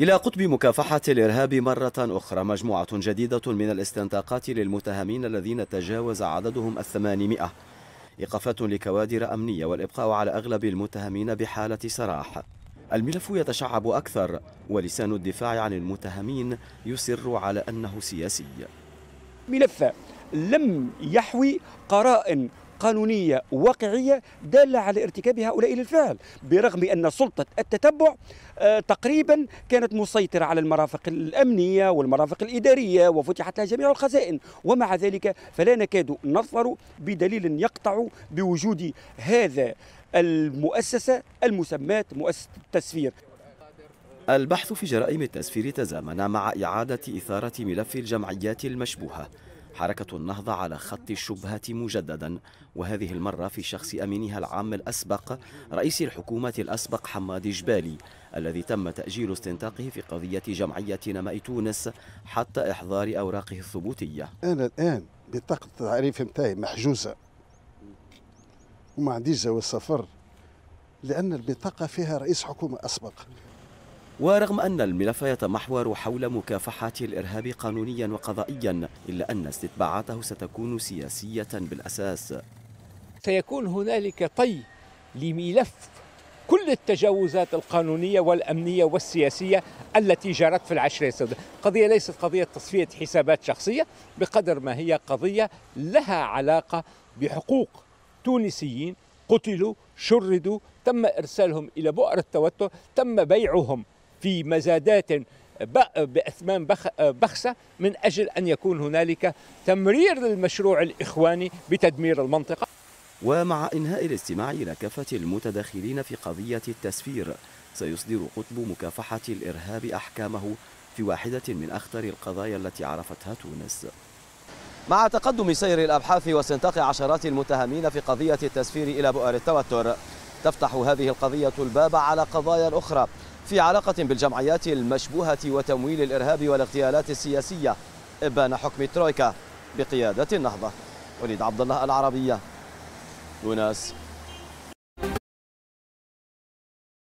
إلى قطب مكافحة الإرهاب مرة أخرى مجموعة جديدة من الاستنطاقات للمتهمين الذين تجاوز عددهم الثمانمائة إيقافات لكوادر أمنية والإبقاء على أغلب المتهمين بحالة سراح الملف يتشعب أكثر ولسان الدفاع عن المتهمين يصر على أنه سياسي ملف لم يحوي قرائن قانونية واقعية دالة على ارتكاب هؤلاء للفعل برغم أن سلطة التتبع آه، تقريبا كانت مسيطرة على المرافق الأمنية والمرافق الإدارية وفتحت لها جميع الخزائن ومع ذلك فلا نكاد نظفر بدليل يقطع بوجود هذا المؤسسة المسماة مؤسسة التسفير البحث في جرائم التسفير تزامن مع إعادة إثارة ملف الجمعيات المشبوهة حركة النهضة على خط الشبهة مجددا وهذه المرة في شخص أمينها العام الأسبق رئيس الحكومة الأسبق حماد جبالي الذي تم تأجيل استنطاقه في قضية جمعية نماء تونس حتى إحضار أوراقه الثبوتية أنا الآن بطاقة التعريف متاعي محجوزة وما عنديش جواز سفر لأن البطاقة فيها رئيس حكومة أسبق ورغم أن الملف يتمحور حول مكافحة الإرهاب قانونيا وقضائيا إلا أن استتباعاته ستكون سياسية بالأساس سيكون هنالك طي لملف كل التجاوزات القانونية والأمنية والسياسية التي جرت في العشرية السوداء قضية ليست قضية تصفية حسابات شخصية بقدر ما هي قضية لها علاقة بحقوق تونسيين قتلوا شردوا تم إرسالهم إلى بؤر التوتر تم بيعهم في مزادات بأثمان بخسة من أجل أن يكون هنالك تمرير للمشروع الإخواني بتدمير المنطقة ومع إنهاء الاستماع إلى كافة المتداخلين في قضية التسفير سيصدر قطب مكافحة الإرهاب أحكامه في واحدة من أخطر القضايا التي عرفتها تونس مع تقدم سير الأبحاث واستنطاق عشرات المتهمين في قضية التسفير إلى بؤر التوتر تفتح هذه القضية الباب على قضايا أخرى في علاقة بالجمعيات المشبوهة وتمويل الإرهاب والاغتيالات السياسية إبان حكم ترويكا بقيادة النهضة وليد عبد الله العربية يونس